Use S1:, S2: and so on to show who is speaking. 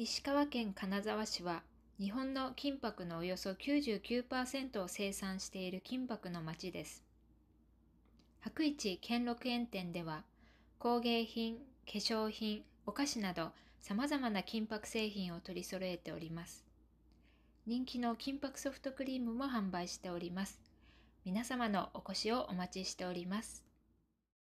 S1: 石川県金沢市は日本の金箔のおよそ99%を生産している金箔の町です。白一兼六園店では工芸品、化粧品、お菓子など様々な金箔製品を取り揃えております。人気の金箔ソフトクリームも販売しております。皆様のお越しをお待ちしております。